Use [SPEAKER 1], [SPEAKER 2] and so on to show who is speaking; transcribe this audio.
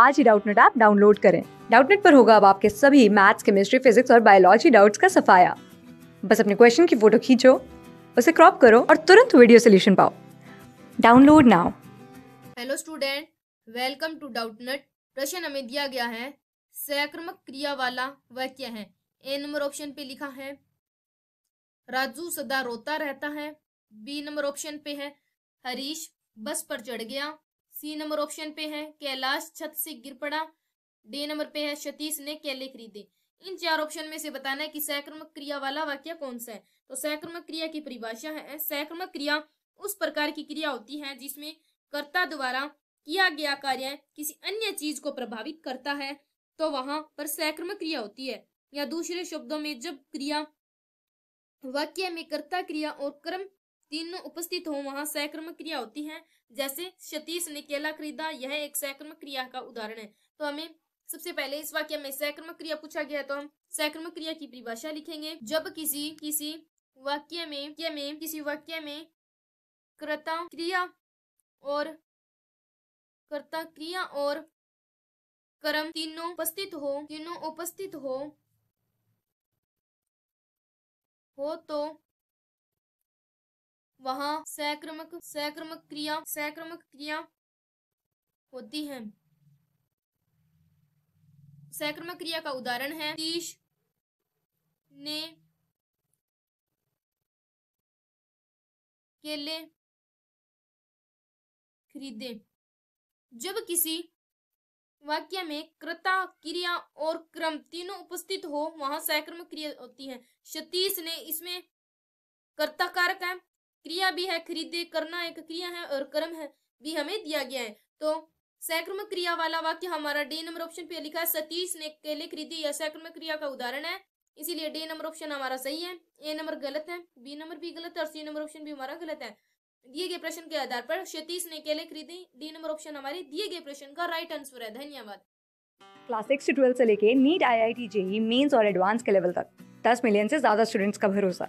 [SPEAKER 1] आज ही Doubtnut app download करें डाउटनेट पर होगा अब आपके सभी मैथ्स केमिस्ट्री फिजिक्स और बायोलॉजी डाउट्स का सफाया बस अपने क्वेश्चन की फोटो खींचो उसे क्रॉप करो और तुरंत वीडियो सोल्यूशन पाओ download now
[SPEAKER 2] hello student welcome to Doubtnut प्रश्न हमें दिया गया है सयाक्रमक क्रिया वाला वह क्या है ए नंबर ऑप्शन पे लिखा है राजू सदा रोता रहता है बी नंबर ऑप्शन पे है हरीश बस पर चढ़ गया सी नंबर ऑप्शन पे है कैलाश छत से गिर पड़ा डी नंबर पे है सतीश ने केले खरीदे इन चार ऑप्शन में से बताना है कि सैक्रमक क्रिया वाला वाक्य कौन सा है तो सैक्रमक क्रिया की परिभाषा है सैक्रमक क्रिया उस प्रकार की क्रिया होती है जिसमें कर्ता द्वारा किया गया कार्य किसी अन्य चीज को प्रभावित करता है तो वहां पर सैक्रमक क्रिया होती है या दूसरे शब्दों में जब क्रिया वाक्य में कर्ता क्रिया और कर्म तीनों उपस्थित हो वहां सहक्रमक क्रिया होती है जैसे सतीश ने केला खरीदा यह एक सहक्रमक क्रिया का उदाहरण है तो हमें सबसे पहले इस वाक्य में सहक्रमक क्रिया पूछा गया तो हम सहक्रमक क्रिया की परिभाषा
[SPEAKER 3] लिखेंगे जब किसी किसी वाक्य में क्या में किसी वाक्य में कर्ता क्रिया और कर्ता क्रिया और कर्म तीनों उपस्थित हो तीनों उपस्थित हो हो तो वहाँ सैक्रमक सैक्रमक क्रिया सैक्रमक क्रिया होती है सैक्रमक क्रिया का उदाहरण है तीश ने केले खरीदे जब किसी वाक्य में कृता क्रिया और क्रम तीनों उपस्थित हो वहां सैक्रमक क्रिया
[SPEAKER 2] होती है सतीश ने इसमें कर्ता कारक है क्रिया भी है खरीदे करना एक क्रिया है और कर्म है भी हमें दिया गया है तो सैक्रम क्रिया वाला वाक्य हमारा डी नंबर ऑप्शन पे लिखा है सतीश ने केले खरीदे या सैक्रम क्रिया का उदाहरण है इसीलिए डी नंबर ऑप्शन हमारा सही है ए नंबर गलत है बी नंबर भी गलत है और सी नंबर ऑप्शन भी हमारा गलत है दिए गए प्रश्न के आधार पर सतीश ने केले खरीदे डी नंबर ऑप्शन हमारे दिए गए प्रश्न का राइट आंसर है धन्यवाद
[SPEAKER 1] क्लास सिक्स से से लेके NEET I I T JEE Mains और एडवांस के लेवल तक दस मिलियन से ज्यादा स्टूडेंट्स का भरोसा